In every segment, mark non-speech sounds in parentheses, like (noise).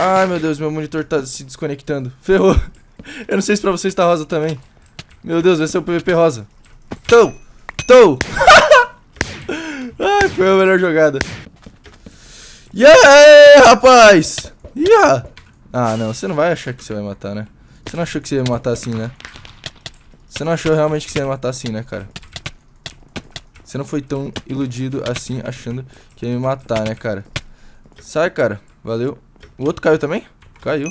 Ai, meu Deus, meu monitor tá se desconectando. Ferrou. Eu não sei se pra vocês tá rosa também. Meu Deus, vai ser é o PVP rosa. Tô! Tô! (laughs) Ai, foi a melhor jogada. E yeah, rapaz! Yeah. Ah, não, você não vai achar que você vai matar, né? Você não achou que você ia matar assim, né? Você não achou realmente que você ia matar assim, né, cara? Você não foi tão iludido assim, achando que ia me matar, né, cara? Sai, cara. Valeu. O outro caiu também? Caiu.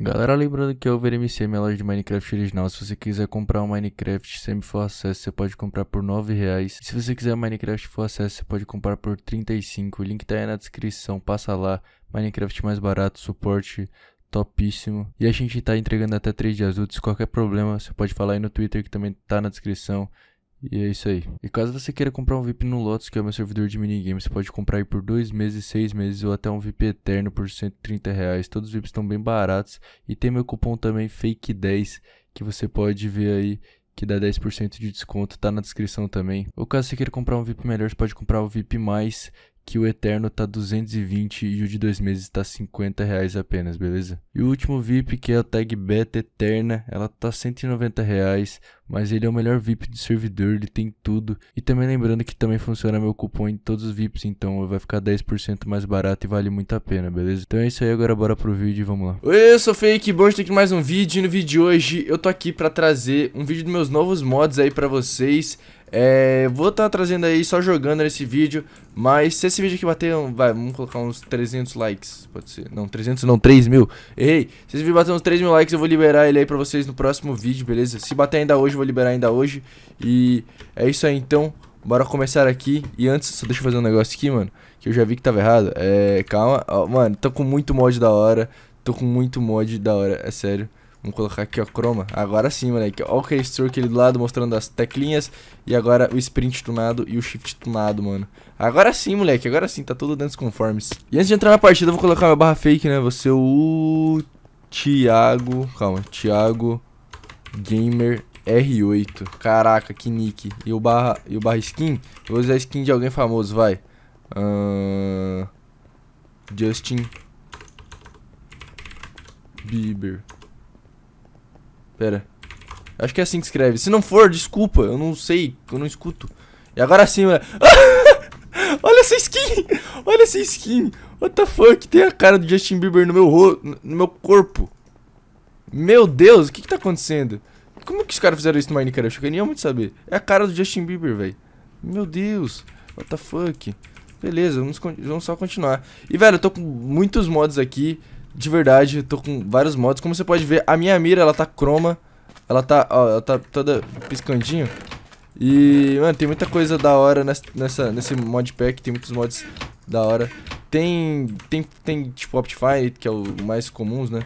Galera, lembrando que é o VMC, minha loja de Minecraft original. Se você quiser comprar um Minecraft sem for acesso, você pode comprar por 9 reais. E se você quiser Minecraft for acesso, você pode comprar por 35. O link tá aí na descrição, passa lá. Minecraft mais barato, suporte topíssimo. E a gente tá entregando até 3 dias úteis. Qualquer problema, você pode falar aí no Twitter que também tá na descrição. E é isso aí. E caso você queira comprar um VIP no Lotus, que é o meu servidor de minigames, você pode comprar aí por 2 meses, 6 meses ou até um VIP eterno por 130 reais. Todos os VIPs estão bem baratos. E tem meu cupom também FAKE10, que você pode ver aí que dá 10% de desconto, tá na descrição também. Ou caso você queira comprar um VIP melhor, você pode comprar o VIP mais, que o Eterno tá 220 e o de dois meses tá 50 reais apenas, beleza? E o último VIP, que é a tag beta eterna, ela tá 190 reais, mas ele é o melhor VIP do servidor, ele tem tudo. E também lembrando que também funciona meu cupom em todos os VIPs, então vai ficar 10% mais barato e vale muito a pena, beleza? Então é isso aí, agora bora pro vídeo e vamos lá. Oi, eu sou Fake, bom de ter aqui mais um vídeo e no vídeo de hoje eu tô aqui pra trazer um vídeo dos meus novos mods aí pra vocês. É, vou estar tá trazendo aí, só jogando nesse vídeo, mas se esse vídeo aqui bater, vai, vamos colocar uns 300 likes, pode ser, não, 300 não, 3 mil, errei, se esse vídeo bater uns 3 mil likes, eu vou liberar ele aí pra vocês no próximo vídeo, beleza? Se bater ainda hoje, eu vou liberar ainda hoje, e é isso aí então, bora começar aqui, e antes, só deixa eu fazer um negócio aqui, mano, que eu já vi que tava errado, é, calma, ó, mano, tô com muito mod da hora, tô com muito mod da hora, é sério. Vamos colocar aqui, ó, chroma. Agora sim, moleque. Olha o k aqui do lado mostrando as teclinhas. E agora o sprint tunado e o shift tunado, mano. Agora sim, moleque. Agora sim, tá tudo dentro dos conformes. E antes de entrar na partida, eu vou colocar minha barra fake, né? Você o Thiago... Calma, Thiago Gamer R8. Caraca, que nick. E o barra, e o barra skin? Eu vou usar a skin de alguém famoso, vai. Uh... Justin Bieber. Pera. Acho que é assim que escreve. Se não for, desculpa. Eu não sei. Eu não escuto. E agora sim, mano. (laughs) Olha essa skin! Olha essa skin! What the fuck? Tem a cara do Justin Bieber no meu rosto, no meu corpo. Meu Deus, o que que tá acontecendo? Como que os caras fizeram isso no Minecraft? Eu queria muito saber. É a cara do Justin Bieber, velho. Meu Deus. What the fuck? Beleza, vamos, vamos só continuar. E, velho, eu tô com muitos mods aqui de verdade, tô com vários modos. Como você pode ver, a minha mira, ela tá croma. Ela tá, ó, ela tá toda piscandinho. E, mano, tem muita coisa da hora nessa, nessa, nesse pack tem muitos mods da hora. Tem, tem, tem tipo, Optifine, que é o mais comum, né?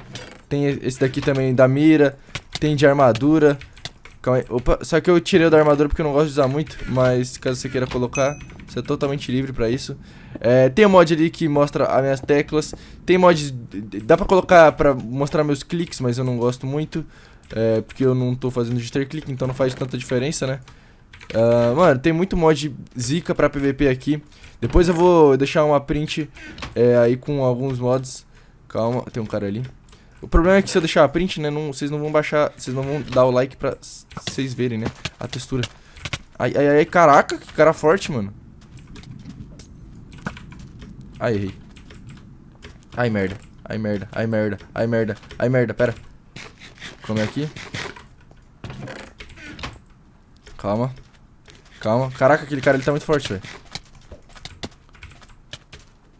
Tem esse daqui também da mira, tem de armadura. Calma aí, opa, só que eu tirei o da armadura porque eu não gosto de usar muito, mas caso você queira colocar... Você é totalmente livre para isso. É, tem um mod ali que mostra as minhas teclas. Tem mod. Dá pra colocar pra mostrar meus cliques, mas eu não gosto muito. É, porque eu não tô fazendo ter click, então não faz tanta diferença, né? Uh, mano, tem muito mod zica pra PVP aqui. Depois eu vou deixar uma print é, aí com alguns mods. Calma, tem um cara ali. O problema é que se eu deixar a print, né, não, vocês não vão baixar, vocês não vão dar o like pra vocês verem, né, a textura. Ai, ai, ai, caraca, que cara forte, mano. Ai, errei. Ai, merda. Ai, merda. Ai, merda. Ai, merda. Ai, merda. Pera. come aqui. Calma. Calma. Caraca, aquele cara ele tá muito forte, velho.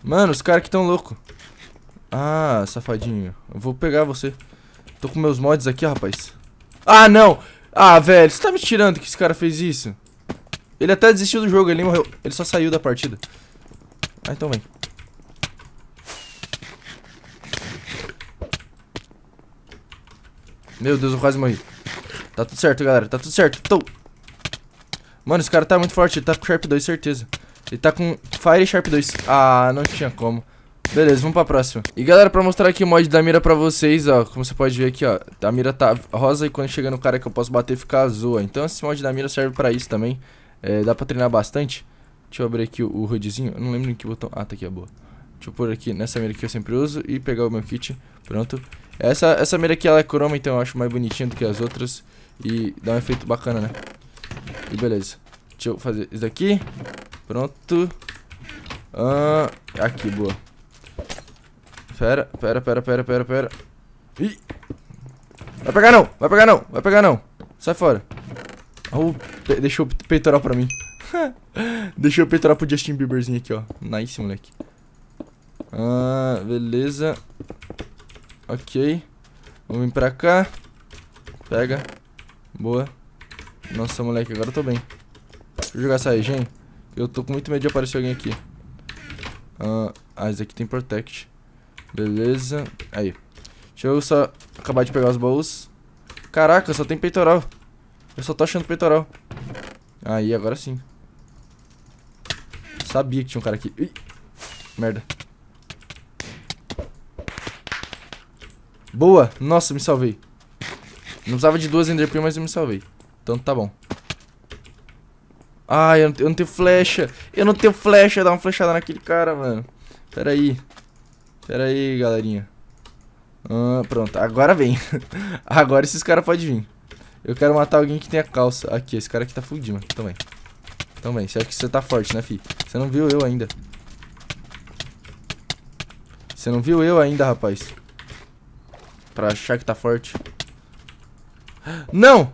Mano, os caras aqui tão louco. Ah, safadinho. Eu vou pegar você. Tô com meus mods aqui, rapaz. Ah, não! Ah, velho, você tá me tirando que esse cara fez isso? Ele até desistiu do jogo, ele nem morreu. Ele só saiu da partida. Ah, então vem. Meu Deus, eu quase morri. Tá tudo certo, galera. Tá tudo certo. Tô. Mano, esse cara tá muito forte. Ele tá com Sharp 2, certeza. Ele tá com Fire Sharp 2. Ah, não tinha como. Beleza, vamos pra próxima. E galera, pra mostrar aqui o mod da mira pra vocês, ó. Como você pode ver aqui, ó. A mira tá rosa e quando chega no cara que eu posso bater, fica azul. Ó. Então esse mod da mira serve pra isso também. É, dá pra treinar bastante. Deixa eu abrir aqui o, o HUDzinho. Eu não lembro em que botão. Ah, tá aqui, a boa. Deixa eu pôr aqui nessa mira que eu sempre uso e pegar o meu kit. Pronto. Essa, essa mira aqui ela é croma, então eu acho mais bonitinha do que as outras. E dá um efeito bacana, né? E beleza. Deixa eu fazer isso daqui. Pronto. Ah, aqui, boa. Pera, pera, pera, pera, pera, pera. Ih! Vai pegar não! Vai pegar não! Vai pegar não! Sai fora! Oh, deixou o peitoral pra mim. (laughs) Deixa eu peitorar pro Justin Bieberzinho aqui, ó. Nice, moleque. Ah, beleza. Ok. Vamos vir pra cá. Pega. Boa. Nossa, moleque, agora eu tô bem. Deixa eu jogar essa regen. Eu tô com muito medo de aparecer alguém aqui. Ah, ah, esse aqui tem protect. Beleza. Aí. Deixa eu só acabar de pegar os baús. Caraca, só tem peitoral. Eu só tô achando peitoral. Aí, agora sim. Sabia que tinha um cara aqui. Ih, merda. Boa! Nossa, me salvei. Não precisava de duas enderpearls, mas eu me salvei. Então tá bom. Ai, eu não, eu não tenho flecha. Eu não tenho flecha. Dá uma flechada naquele cara, mano. Pera aí. Pera aí, galerinha. Ah, pronto. Agora vem. (laughs) Agora esses caras podem vir. Eu quero matar alguém que tenha calça. Aqui, esse cara aqui tá fudido, mano. Então também. Você acha que você tá forte, né, fi? Você não viu eu ainda. Você não viu eu ainda, rapaz. Pra achar que tá forte. Não!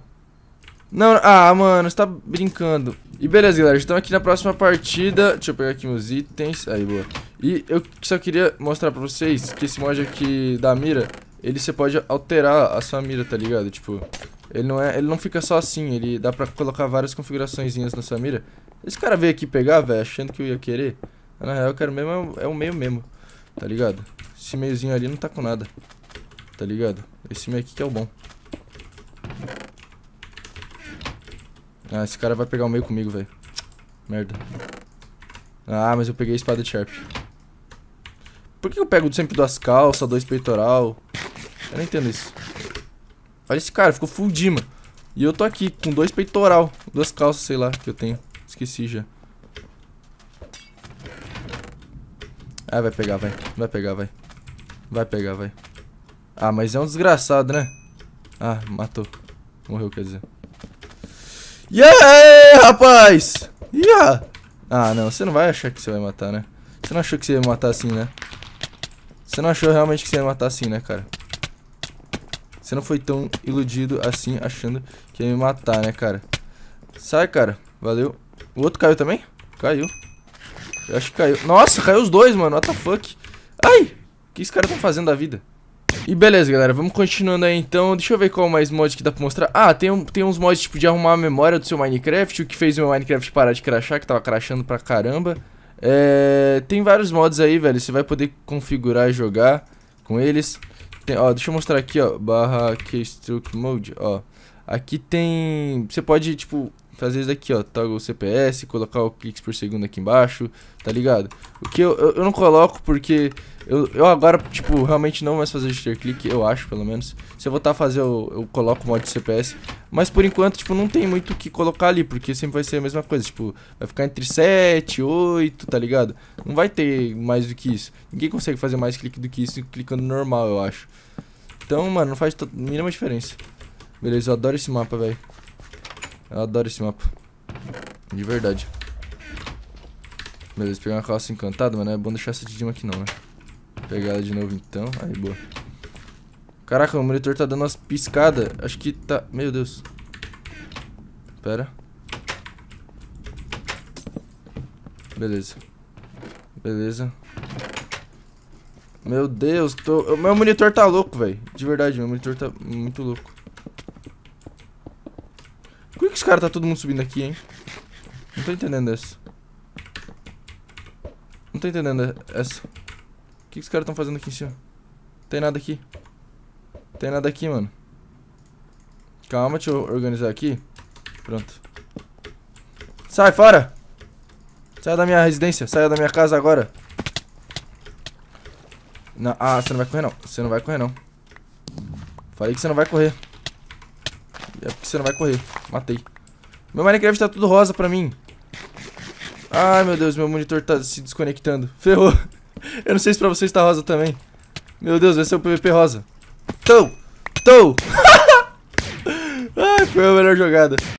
Não, ah, mano, você tá brincando. E beleza, galera, estamos aqui na próxima partida. Deixa eu pegar aqui meus itens. Aí, boa. E eu só queria mostrar pra vocês que esse mod aqui da mira, ele você pode alterar a sua mira, tá ligado? Tipo, ele não, é, ele não fica só assim, ele dá pra colocar várias configuraçõezinhas na sua mira. Esse cara veio aqui pegar, velho, achando que eu ia querer. Mas, na real, eu quero mesmo, é o meio mesmo, tá ligado? Esse meiozinho ali não tá com nada, tá ligado? Esse meio aqui que é o bom. Ah, esse cara vai pegar o meio comigo, velho. Merda. Ah, mas eu peguei a espada de Sharp. Por que eu pego sempre duas calças, dois peitoral? Eu não entendo isso. Olha esse cara, ficou full Dima. E eu tô aqui com dois peitoral, duas calças, sei lá, que eu tenho. Esqueci já. Ah, vai pegar, vai. Vai pegar, vai. Vai pegar, vai. Ah, mas é um desgraçado, né? Ah, matou. Morreu, quer dizer. Yeah, rapaz! Yeah! Ah, não, você não vai achar que você vai matar, né? Você não achou que você ia matar assim, né? Você não achou realmente que você ia matar assim, né, cara? Você não foi tão iludido assim, achando que ia me matar, né, cara? Sai, cara. Valeu. O outro caiu também? Caiu. Eu acho que caiu. Nossa, caiu os dois, mano. What the fuck? Ai! O que esses caras estão fazendo da vida? E beleza, galera, vamos continuando aí então. Deixa eu ver qual mais mod que dá pra mostrar. Ah, tem, um, tem uns mods tipo de arrumar a memória do seu Minecraft, o que fez o meu Minecraft parar de crachar, que tava crachando pra caramba. É, tem vários mods aí, velho. Você vai poder configurar e jogar com eles. Tem, ó, deixa eu mostrar aqui, ó, barra keystroke Mode, ó. Aqui tem... Você pode, tipo, Tá, às vezes aqui, ó, toggle tá o CPS, colocar o cliques por segundo aqui embaixo, tá ligado? O que eu, eu, eu não coloco porque eu, eu agora, tipo, realmente não mais fazer jitter click, eu acho, pelo menos. Se eu voltar a fazer, eu, eu coloco o mod de CPS. Mas por enquanto, tipo, não tem muito o que colocar ali, porque sempre vai ser a mesma coisa. Tipo, vai ficar entre 7, 8, tá ligado? Não vai ter mais do que isso. Ninguém consegue fazer mais clique do que isso clicando normal, eu acho. Então, mano, não faz mínima diferença. Beleza, eu adoro esse mapa, velho. Eu adoro esse mapa. De verdade. Beleza, pegar uma calça encantada, mas não é bom deixar essa de Dima aqui não, né? Pegar ela de novo então. Aí, boa. Caraca, o monitor tá dando umas piscadas. Acho que tá... Meu Deus. Pera. Beleza. Beleza. Meu Deus, tô... O meu monitor tá louco, velho. De verdade, meu monitor tá muito louco os caras tá todo mundo subindo aqui, hein? Não tô entendendo essa. Não tô entendendo essa. O que, que os caras estão fazendo aqui em cima? Tem nada aqui. Tem nada aqui, mano. Calma, deixa eu organizar aqui. Pronto. Sai fora! Sai da minha residência, sai da minha casa agora. Não, ah, você não vai correr não. Você não vai correr não. Falei que você não vai correr. É porque você não vai correr. Matei. Meu Minecraft tá tudo rosa pra mim. Ai, meu Deus, meu monitor tá se desconectando. Ferrou. (laughs) Eu não sei se pra vocês tá rosa também. Meu Deus, vai ser é o PVP rosa. Tô! Tô! (laughs) Ai, foi a melhor jogada.